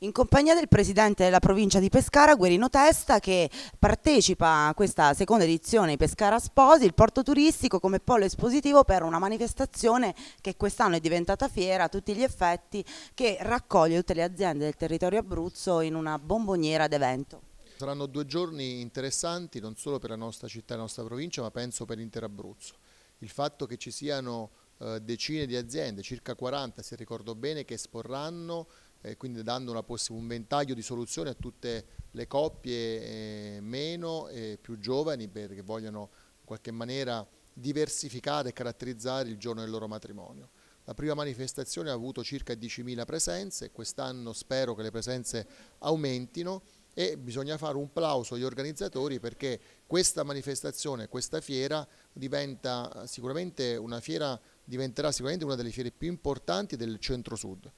In compagnia del presidente della provincia di Pescara, Guerino Testa, che partecipa a questa seconda edizione di Pescara Sposi, il porto turistico come polo espositivo per una manifestazione che quest'anno è diventata fiera a tutti gli effetti, che raccoglie tutte le aziende del territorio Abruzzo in una bomboniera d'evento. Saranno due giorni interessanti non solo per la nostra città e la nostra provincia, ma penso per l'intero Abruzzo. Il fatto che ci siano eh, decine di aziende, circa 40 se ricordo bene, che esporranno eh, quindi dando un ventaglio di soluzioni a tutte le coppie eh, meno e più giovani perché vogliono in qualche maniera diversificare e caratterizzare il giorno del loro matrimonio. La prima manifestazione ha avuto circa 10.000 presenze, quest'anno spero che le presenze aumentino e bisogna fare un plauso agli organizzatori perché questa manifestazione, questa fiera sicuramente fiera, diventerà sicuramente una delle fiere più importanti del centro-sud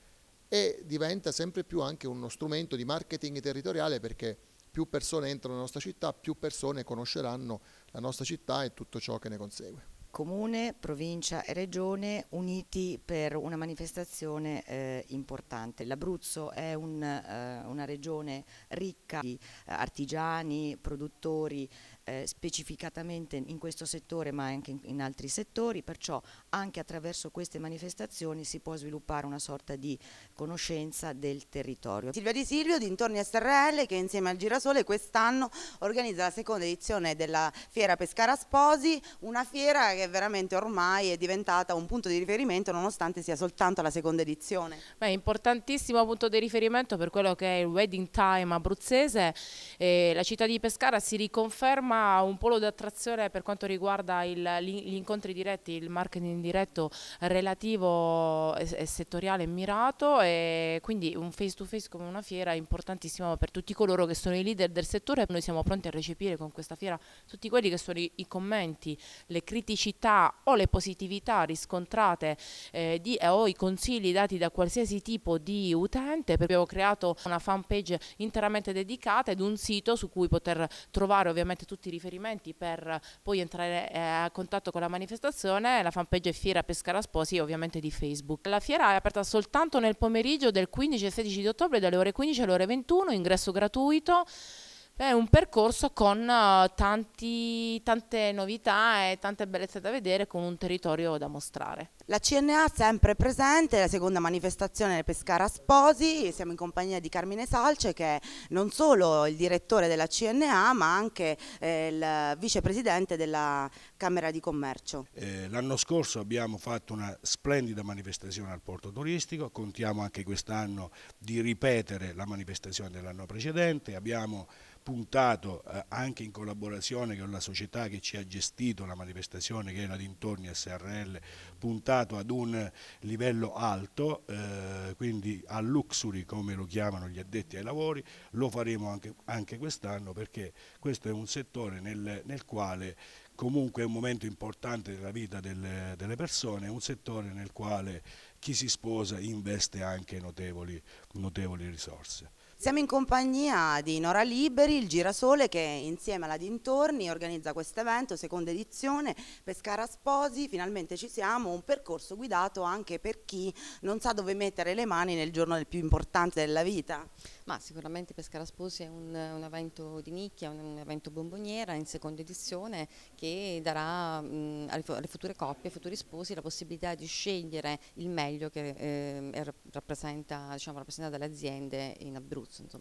e diventa sempre più anche uno strumento di marketing territoriale perché più persone entrano nella nostra città, più persone conosceranno la nostra città e tutto ciò che ne consegue. Comune, Provincia e Regione uniti per una manifestazione eh, importante. L'Abruzzo è un, eh, una regione ricca di eh, artigiani, produttori, eh, specificatamente in questo settore ma anche in, in, altri settori, perciò anche attraverso queste manifestazioni si può sviluppare una sorta di conoscenza del territorio. Silvia Di Silvio, dintorni SRL, che insieme al Girasole quest'anno organizza la seconda edizione della Fiera Pescara Sposi, una fiera che veramente ormai è diventata un punto di riferimento nonostante sia soltanto la seconda edizione. Beh, importantissimo punto di riferimento per quello che è il wedding time abruzzese, eh, la città di Pescara si riconferma un polo d'attrazione per quanto riguarda il, gli incontri diretti, il marketing diretto relativo e, e settoriale mirato e quindi un face to face come una fiera importantissimo per tutti coloro che sono i leader del settore noi siamo pronti a recepire con questa fiera tutti quelli che sono i, i commenti, le criticità criticità o le positività riscontrate eh, di, eh, o i consigli dati da qualsiasi tipo di utente, abbiamo creato una fan page interamente dedicata ed un sito su cui poter trovare ovviamente tutti i riferimenti per poi entrare eh, a contatto con la manifestazione, la fan page è Fiera Pescara Sposi ovviamente di Facebook. La fiera è aperta soltanto nel pomeriggio del 15 e 16 di ottobre dalle ore 15 alle ore 21, ingresso gratuito. È un percorso con eh, tanti, tante novità e tante bellezze da vedere con un territorio da mostrare. La CNA sempre presente, la seconda manifestazione Pescara Sposi, siamo in compagnia di Carmine Salce che è non solo il direttore della CNA ma anche eh, il vicepresidente della Camera di Commercio. Eh, L'anno scorso abbiamo fatto una splendida manifestazione al porto turistico, contiamo anche quest'anno di ripetere la manifestazione dell'anno precedente, abbiamo puntato eh, anche in collaborazione con la società che ci ha gestito la manifestazione che era dintorni SRL, puntato ad un livello alto, eh, quindi a luxury come lo chiamano gli addetti ai lavori, lo faremo anche, anche quest'anno perché questo è un settore nel, nel quale comunque è un momento importante della vita delle, delle, persone, è un settore nel quale chi si sposa investe anche notevoli, notevoli risorse. Siamo in compagnia di Nora Liberi, il Girasole, che insieme alla Dintorni organizza questo evento, seconda edizione, Pescara Sposi, finalmente ci siamo, un percorso guidato anche per chi non sa dove mettere le mani nel giorno del più importante della vita. Ma sicuramente Pescara Sposi è un, un evento di nicchia, un, un, evento bomboniera in seconda edizione che darà mh, alle, alle, future coppie, ai futuri sposi la possibilità di scegliere il meglio che eh, rappresenta, diciamo, rappresenta dalle aziende in Abruzzo. Olsen som